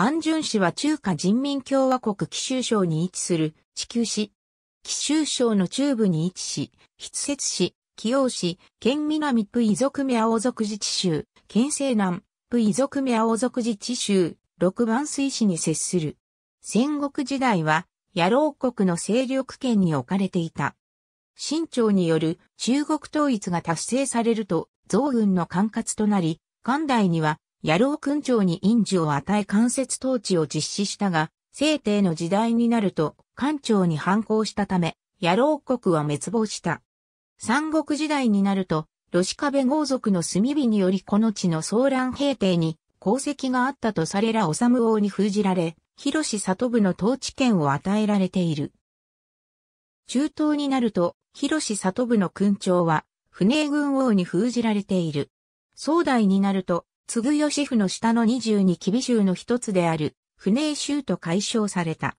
安順市は中華人民共和国貴州省に位置する地球市。貴州省の中部に位置し、筆節市、紀陽市、県南プイ族目青族自治州、県西南プイ族目青族自治州、六番水市に接する。戦国時代は、野郎国の勢力圏に置かれていた。清朝による中国統一が達成されると、増軍の管轄となり、元代には野郎君長に印字を与え間接統治を実施したが、清帝の時代になると、官長に反抗したため、野郎国は滅亡した。三国時代になると、ロシカベ豪族の炭火によりこの地の騒乱平定に功績があったとされらむ王に封じられ、広し里部の統治権を与えられている。中東になると、広し里部の君長は、船軍王に封じられている。壮大になると、継義府の下の二十二吉備州の一つである、船江州と解消された。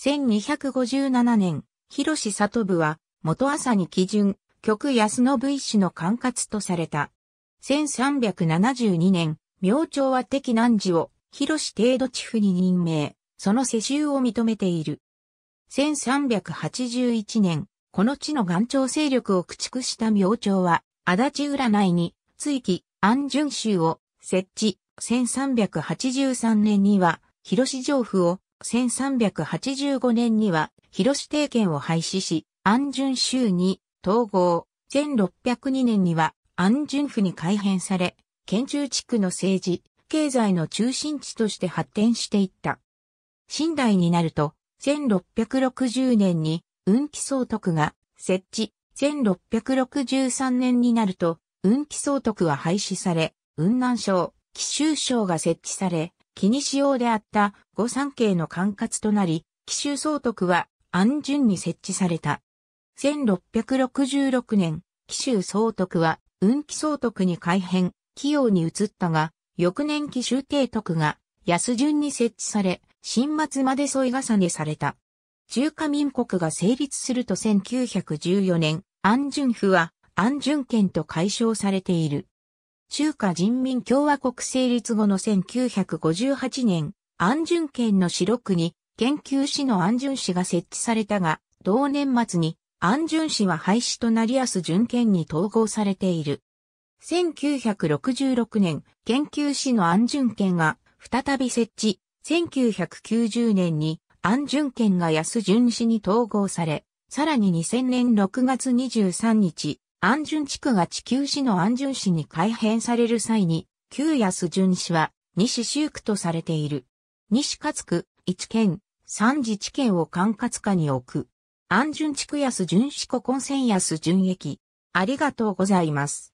1257年、広志里部は、元朝に基準、極安信一氏の管轄とされた。1372年、明朝は敵南寺を、広志程度地府に任命、その世襲を認めている。1381年、この地の岩頂勢力を駆逐した明朝は、足立占いに、追記、安順州を設置、1383年には、広市城府を、1385年には、広市定権を廃止し、安順州に統合、1602年には安順府に改変され、県中地区の政治、経済の中心地として発展していった。新代になると、1660年に運気総督が設置、1663年になると運気総督は廃止され、雲南省、紀州省が設置され、気にしようであった五三系の管轄となり、紀州総督は安順に設置された。1666年、紀州総督は雲紀総督に改変、紀用に移ったが、翌年紀州帝督が安順に設置され、新末まで添い重ねされた。中華民国が成立すると1914年、安順府は安順県と解消されている。中華人民共和国成立後の1958年、安順県の四六に研究士の安順氏が設置されたが、同年末に安順氏は廃止となり安順県に統合されている。1966年、研究士の安順県が再び設置、1990年に安順県が安順氏に統合され、さらに2000年6月23日、安順地区が地球市の安順市に改変される際に、旧安順市は西州区とされている。西勝区、一県、三次地県を管轄下に置く。安順地区安順市古今線安順駅。ありがとうございます。